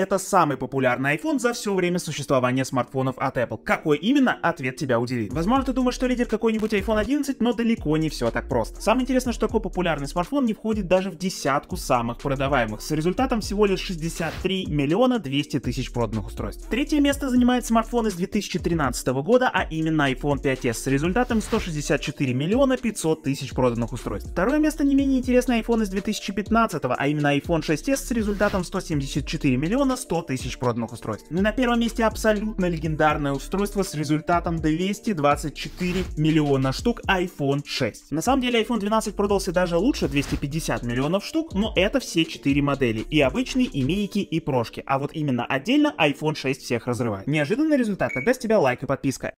Это самый популярный iPhone за все время существования смартфонов от Apple. Какой именно, ответ тебя удивит. Возможно, ты думаешь, что лидер какой-нибудь iPhone 11, но далеко не все так просто. Самое интересное, что такой популярный смартфон не входит даже в десятку самых продаваемых, с результатом всего лишь 63 миллиона 200 тысяч проданных устройств. Третье место занимает смартфон из 2013 года, а именно iPhone 5s с результатом 164 миллиона 500 тысяч проданных устройств. Второе место не менее интересное iPhone из 2015, а именно iPhone 6s с результатом 174 миллиона Сделано 100 тысяч проданных устройств. На первом месте абсолютно легендарное устройство с результатом 224 миллиона штук iPhone 6. На самом деле iPhone 12 продался даже лучше 250 миллионов штук, но это все 4 модели. И обычные, и мейки, и прошки. А вот именно отдельно iPhone 6 всех разрывает. Неожиданный результат, тогда с тебя лайк и подписка.